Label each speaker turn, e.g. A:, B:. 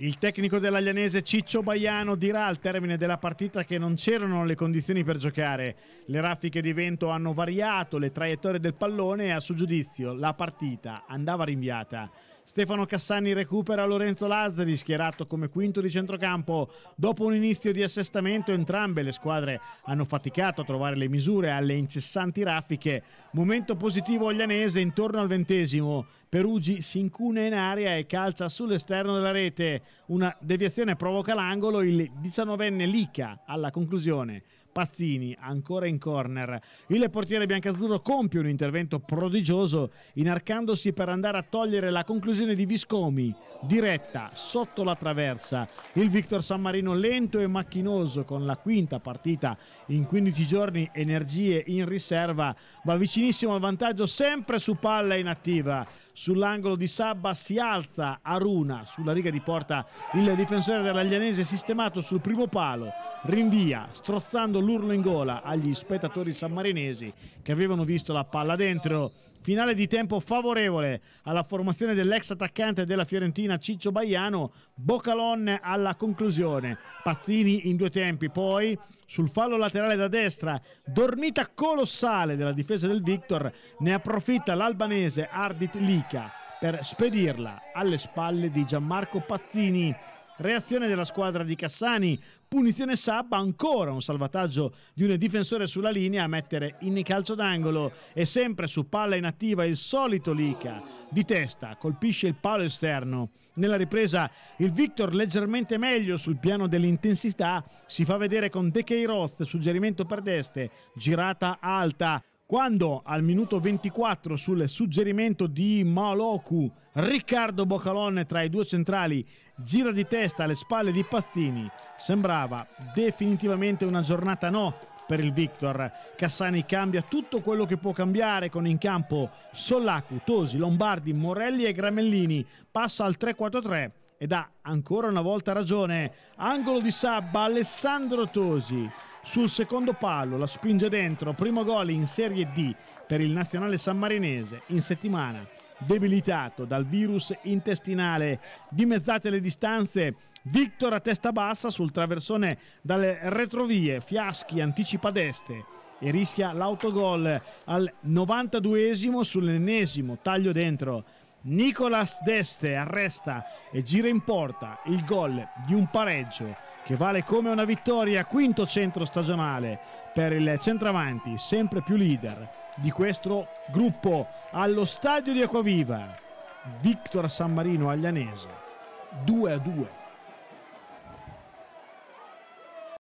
A: Il tecnico dell'Aglianese Ciccio Baiano dirà al termine della partita che non c'erano le condizioni per giocare. Le raffiche di vento hanno variato le traiettorie del pallone e a suo giudizio la partita andava rinviata. Stefano Cassani recupera Lorenzo Lazzari schierato come quinto di centrocampo. Dopo un inizio di assestamento entrambe le squadre hanno faticato a trovare le misure alle incessanti raffiche. Momento positivo aglianese intorno al ventesimo. Perugi si incune in area e calcia sull'esterno della rete una deviazione provoca l'angolo, il 19enne Lica alla conclusione, Pazzini ancora in corner, il portiere biancazzurro compie un intervento prodigioso inarcandosi per andare a togliere la conclusione di Viscomi, diretta sotto la traversa, il Victor San Marino lento e macchinoso con la quinta partita in 15 giorni, energie in riserva, va vicinissimo al vantaggio sempre su palla inattiva sull'angolo di Sabba si alza Aruna sulla riga di porta il difensore dell'Aglianese sistemato sul primo palo rinvia strozzando l'urlo in gola agli spettatori sammarinesi che avevano visto la palla dentro finale di tempo favorevole alla formazione dell'ex attaccante della Fiorentina Ciccio Baiano, Bocalon alla conclusione, Pazzini in due tempi, poi sul fallo laterale da destra, dormita colossale della difesa del Victor, ne approfitta l'albanese Ardit Lica per spedirla alle spalle di Gianmarco Pazzini. Reazione della squadra di Cassani, punizione Sabba, ancora un salvataggio di un difensore sulla linea a mettere in calcio d'angolo e sempre su palla inattiva il solito Lica di testa colpisce il palo esterno. Nella ripresa il Victor leggermente meglio sul piano dell'intensità si fa vedere con De Queiroz, suggerimento per Deste, girata alta quando al minuto 24 sul suggerimento di Maloku Riccardo Boccalonne tra i due centrali gira di testa alle spalle di Pazzini sembrava definitivamente una giornata no per il Victor Cassani cambia tutto quello che può cambiare con in campo Sollacu, Tosi, Lombardi, Morelli e Gramellini passa al 3-4-3 ed ha ancora una volta ragione angolo di Sabba, Alessandro Tosi sul secondo palo, la spinge dentro, primo gol in Serie D per il nazionale sammarinese in settimana debilitato dal virus intestinale. Dimezzate le distanze, Victor a testa bassa sul traversone dalle retrovie, Fiaschi anticipa d'este e rischia l'autogol al 92esimo sull'ennesimo taglio dentro Nicolas Deste arresta e gira in porta il gol di un pareggio che vale come una vittoria quinto centro stagionale per il centravanti sempre più leader di questo gruppo allo stadio di Acquaviva Victor San Marino Aglianese 2 a 2